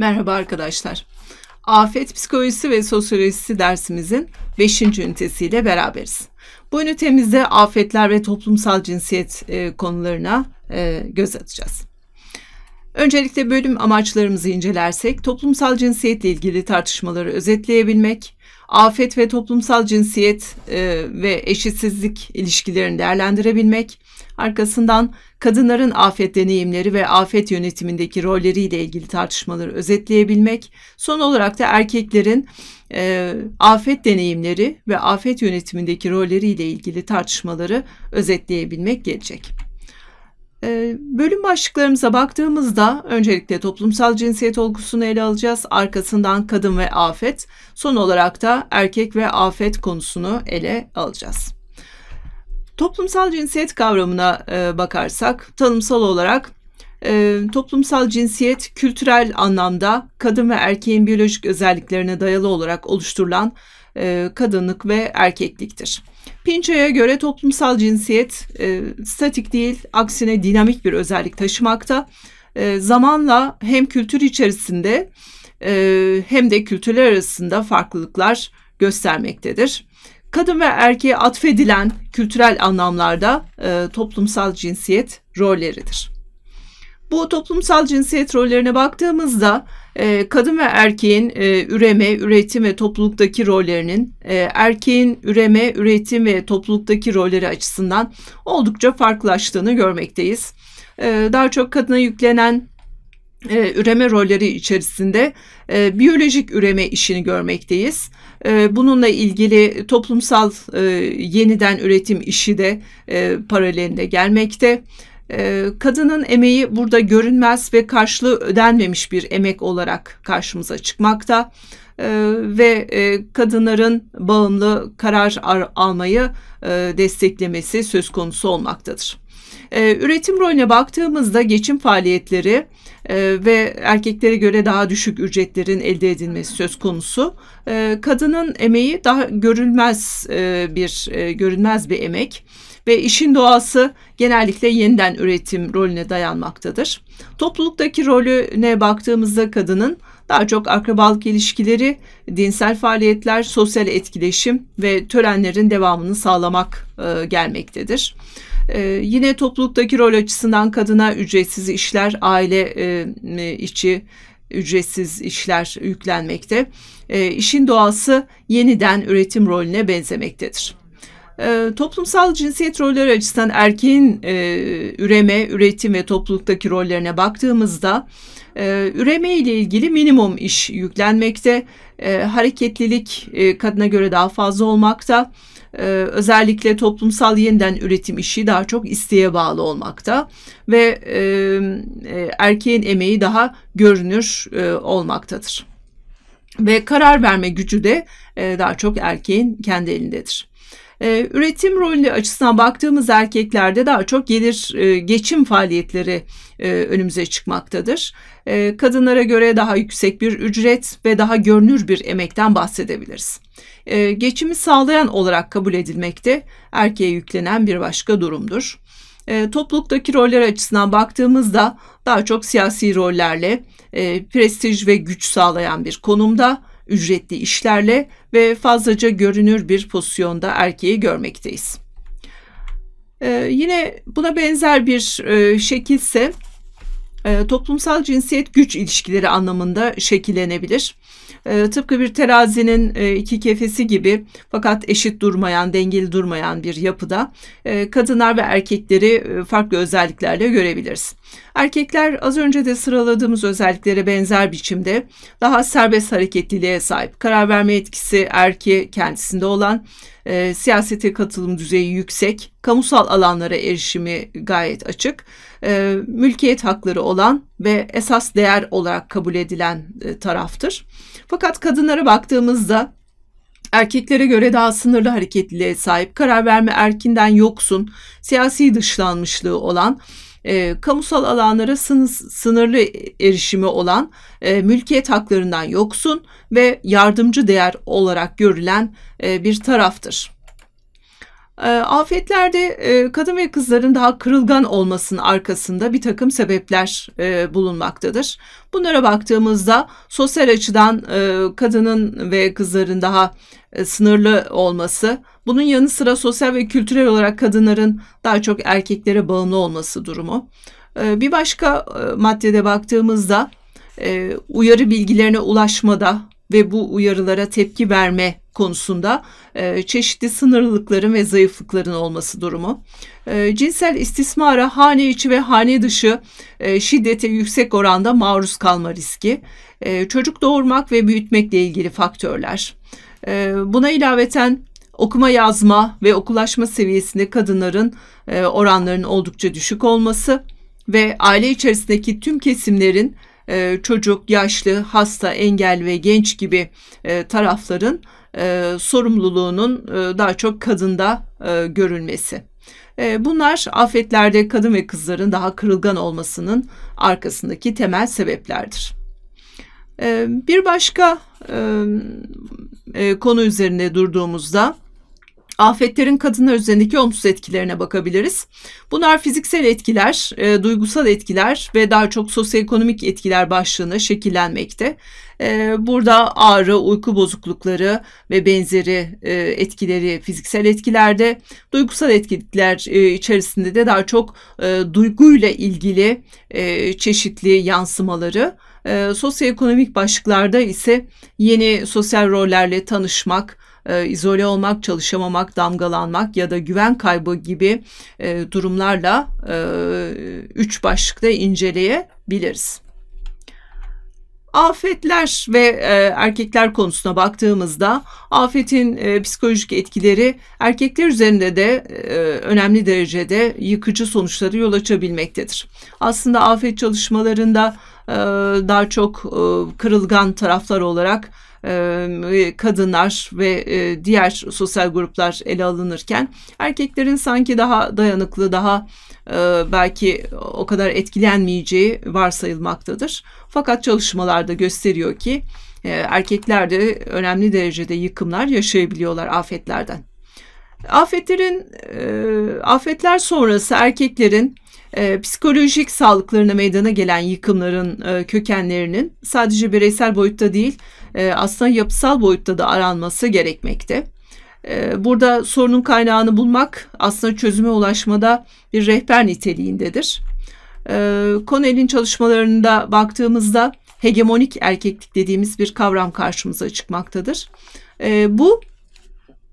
Merhaba arkadaşlar. Afet Psikolojisi ve Sosyolojisi dersimizin 5. ünitesiyle beraberiz. Bu ünitemizde afetler ve toplumsal cinsiyet e, konularına e, göz atacağız. Öncelikle bölüm amaçlarımızı incelersek toplumsal cinsiyetle ilgili tartışmaları özetleyebilmek, afet ve toplumsal cinsiyet e, ve eşitsizlik ilişkilerini değerlendirebilmek, arkasından kadınların afet deneyimleri ve afet yönetimindeki rolleriyle ilgili tartışmaları özetleyebilmek, son olarak da erkeklerin e, afet deneyimleri ve afet yönetimindeki rolleriyle ilgili tartışmaları özetleyebilmek gelecek. Ee, bölüm başlıklarımıza baktığımızda öncelikle toplumsal cinsiyet olgusunu ele alacağız. Arkasından kadın ve afet. Son olarak da erkek ve afet konusunu ele alacağız. Toplumsal cinsiyet kavramına e, bakarsak tanımsal olarak e, toplumsal cinsiyet kültürel anlamda kadın ve erkeğin biyolojik özelliklerine dayalı olarak oluşturulan e, kadınlık ve erkekliktir. Pinço'ya göre toplumsal cinsiyet e, statik değil, aksine dinamik bir özellik taşımakta. E, zamanla hem kültür içerisinde e, hem de kültürler arasında farklılıklar göstermektedir. Kadın ve erkeğe atfedilen kültürel anlamlarda e, toplumsal cinsiyet rolleridir. Bu toplumsal cinsiyet rollerine baktığımızda ee, kadın ve erkeğin e, üreme, üretim ve topluluktaki rollerinin e, erkeğin üreme, üretim ve topluluktaki rolleri açısından oldukça farklılaştığını görmekteyiz. Ee, daha çok kadına yüklenen e, üreme rolleri içerisinde biyolojik üreme işini görmekteyiz. Bununla ilgili toplumsal yeniden üretim işi de paralelinde gelmekte. Ee, kadının emeği burada görünmez ve karşılığı ödenmemiş bir emek olarak karşımıza çıkmakta ee, ve e, kadınların bağımlı karar almayı e, desteklemesi söz konusu olmaktadır. Ee, üretim rolüne baktığımızda geçim faaliyetleri e, ve erkeklere göre daha düşük ücretlerin elde edilmesi söz konusu. Kadının emeği daha görülmez bir görünmez bir emek ve işin doğası genellikle yeniden üretim rolüne dayanmaktadır. Topluluktaki rolüne baktığımızda kadının daha çok akrabalık ilişkileri, dinsel faaliyetler, sosyal etkileşim ve törenlerin devamını sağlamak e, gelmektedir. E, yine topluluktaki rol açısından kadına ücretsiz işler, aile e, içi ücretsiz işler yüklenmekte. E, işin doğası yeniden üretim rolüne benzemektedir. E, toplumsal cinsiyet rolleri açısından erkeğin e, üreme, üretim ve topluluktaki rollerine baktığımızda e, üreme ile ilgili minimum iş yüklenmekte, e, hareketlilik e, kadına göre daha fazla olmakta, e, özellikle toplumsal yeniden üretim işi daha çok isteğe bağlı olmakta ve e, e erkeğin emeği daha görünür e, olmaktadır. Ve karar verme gücü de e, daha çok erkeğin kendi elindedir. E, üretim rolü açısından baktığımız erkeklerde daha çok gelir e, geçim faaliyetleri e, önümüze çıkmaktadır. E, kadınlara göre daha yüksek bir ücret ve daha görünür bir emekten bahsedebiliriz. E, geçimi sağlayan olarak kabul edilmekte erkeğe yüklenen bir başka durumdur. E, topluluktaki roller açısından baktığımızda daha çok siyasi rollerle e, prestij ve güç sağlayan bir konumda ücretli işlerle ve fazlaca görünür bir pozisyonda erkeği görmekteyiz. Ee, yine buna benzer bir e, şekilse e, toplumsal cinsiyet güç ilişkileri anlamında şekillenebilir. Ee, tıpkı bir terazinin e, iki kefesi gibi fakat eşit durmayan, dengeli durmayan bir yapıda e, kadınlar ve erkekleri e, farklı özelliklerle görebiliriz. Erkekler az önce de sıraladığımız özelliklere benzer biçimde daha serbest hareketliliğe sahip, karar verme etkisi erkeği kendisinde olan, e, siyasete katılım düzeyi yüksek, kamusal alanlara erişimi gayet açık, e, mülkiyet hakları olan ve esas değer olarak kabul edilen e, taraftır. Fakat kadınlara baktığımızda erkeklere göre daha sınırlı hareketliliğe sahip, karar verme erkinden yoksun, siyasi dışlanmışlığı olan e, kamusal alanlara sın sınırlı erişimi olan e, mülkiyet haklarından yoksun ve yardımcı değer olarak görülen e, bir taraftır. Ee, afetlerde e, kadın ve kızların daha kırılgan olmasının arkasında bir takım sebepler e, bulunmaktadır. Bunlara baktığımızda sosyal açıdan e, kadının ve kızların daha sınırlı olması, bunun yanı sıra sosyal ve kültürel olarak kadınların daha çok erkeklere bağımlı olması durumu. Bir başka maddede baktığımızda uyarı bilgilerine ulaşmada ve bu uyarılara tepki verme konusunda e, çeşitli sınırlılıkların ve zayıflıkların olması durumu. E, cinsel istismara hane içi ve hane dışı e, şiddete yüksek oranda maruz kalma riski, e, çocuk doğurmak ve büyütmekle ilgili faktörler. E, buna ilaveten okuma yazma ve okulaşma seviyesinde kadınların e, oranlarının oldukça düşük olması ve aile içerisindeki tüm kesimlerin e, çocuk, yaşlı, hasta, engel ve genç gibi e, tarafların e, sorumluluğunun daha çok kadında görülmesi. bunlar afetlerde kadın ve kızların daha kırılgan olmasının arkasındaki temel sebeplerdir. bir başka konu üzerine durduğumuzda afetlerin kadınlar üzerindeki olumsuz etkilerine bakabiliriz. Bunlar fiziksel etkiler, e, duygusal etkiler ve daha çok sosyoekonomik etkiler başlığına şekillenmekte. E, burada ağrı, uyku bozuklukları ve benzeri e, etkileri fiziksel etkilerde, duygusal etkiler e, içerisinde de daha çok e, duyguyla ilgili e, çeşitli yansımaları. E, sosyoekonomik başlıklarda ise yeni sosyal rollerle tanışmak, e, izole olmak, çalışamamak, damgalanmak ya da güven kaybı gibi e, durumlarla e, üç başlıkta inceleyebiliriz. Afetler ve e, erkekler konusuna baktığımızda afetin e, psikolojik etkileri erkekler üzerinde de e, önemli derecede yıkıcı sonuçları yol açabilmektedir. Aslında afet çalışmalarında ee, daha çok e, kırılgan taraflar olarak e, kadınlar ve e, diğer sosyal gruplar ele alınırken erkeklerin sanki daha dayanıklı, daha belki o kadar etkilenmeyeceği varsayılmaktadır. Fakat çalışmalarda gösteriyor ki erkekler de önemli derecede yıkımlar yaşayabiliyorlar afetlerden. Afetlerin afetler sonrası erkeklerin e, psikolojik sağlıklarına meydana gelen yıkımların e, kökenlerinin sadece bireysel boyutta değil e, aslında yapısal boyutta da aranması gerekmekte. E, burada sorunun kaynağını bulmak aslında çözüme ulaşmada bir rehber niteliğindedir. E, ee, Connell'in çalışmalarında baktığımızda hegemonik erkeklik dediğimiz bir kavram karşımıza çıkmaktadır. E, bu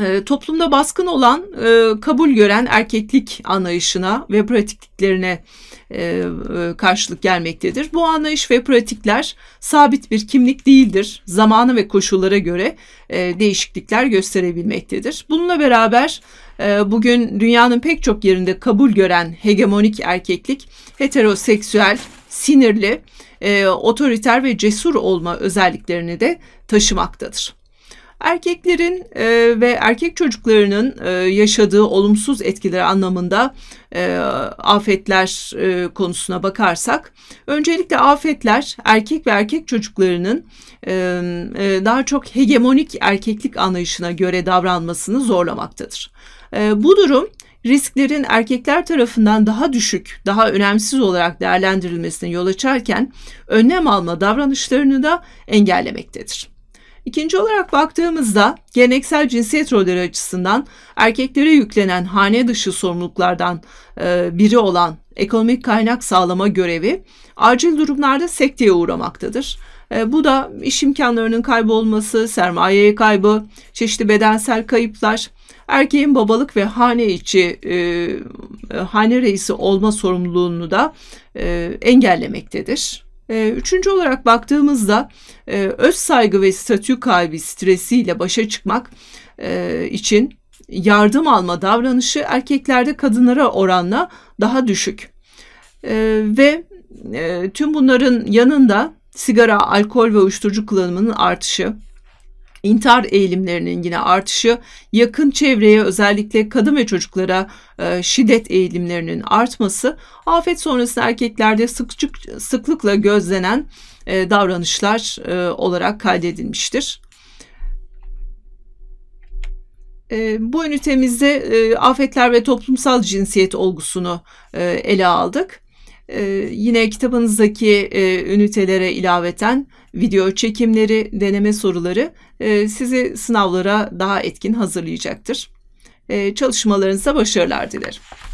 ee, toplumda baskın olan e, kabul gören erkeklik anlayışına ve pratikliklerine e, e, karşılık gelmektedir. Bu anlayış ve pratikler sabit bir kimlik değildir. Zamanı ve koşullara göre değişiklikler gösterebilmektedir. Bununla beraber bugün dünyanın pek çok yerinde kabul gören hegemonik erkeklik heteroseksüel, sinirli, e, otoriter ve cesur olma özelliklerini de taşımaktadır. Erkeklerin e, ve erkek çocuklarının e, yaşadığı olumsuz etkileri anlamında e, afetler e, konusuna bakarsak, öncelikle afetler erkek ve erkek çocuklarının e, e, daha çok hegemonik erkeklik anlayışına göre davranmasını zorlamaktadır. E, bu durum risklerin erkekler tarafından daha düşük, daha önemsiz olarak değerlendirilmesine yol açarken önlem alma davranışlarını da engellemektedir. İkinci olarak baktığımızda geleneksel cinsiyet rolleri açısından erkeklere yüklenen hane dışı sorumluluklardan e, biri olan ekonomik kaynak sağlama görevi acil durumlarda sekteye uğramaktadır. E, bu da iş imkanlarının kaybolması, sermaye kaybı, çeşitli bedensel kayıplar, erkeğin babalık ve hane içi e, e hane reisi olma sorumluluğunu da e, engellemektedir. E, üçüncü olarak baktığımızda e, öz saygı ve statü kaybı stresiyle başa çıkmak e, için yardım alma davranışı erkeklerde kadınlara oranla daha düşük. E, ve e, tüm bunların yanında sigara, alkol ve uyuşturucu kullanımının artışı, intihar eğilimlerinin yine artışı, yakın çevreye özellikle kadın ve çocuklara e, şiddet eğilimlerinin artması, afet sonrası erkeklerde sıkçık, sıklıkla gözlenen e, davranışlar e, olarak kaydedilmiştir. bu ünitemizde afetler ve toplumsal cinsiyet olgusunu ele aldık. Ee, yine kitabınızdaki e, ünitelere ilaveten video çekimleri, deneme soruları e, sizi sınavlara daha etkin hazırlayacaktır. E, çalışmalarınıza başarılar dilerim.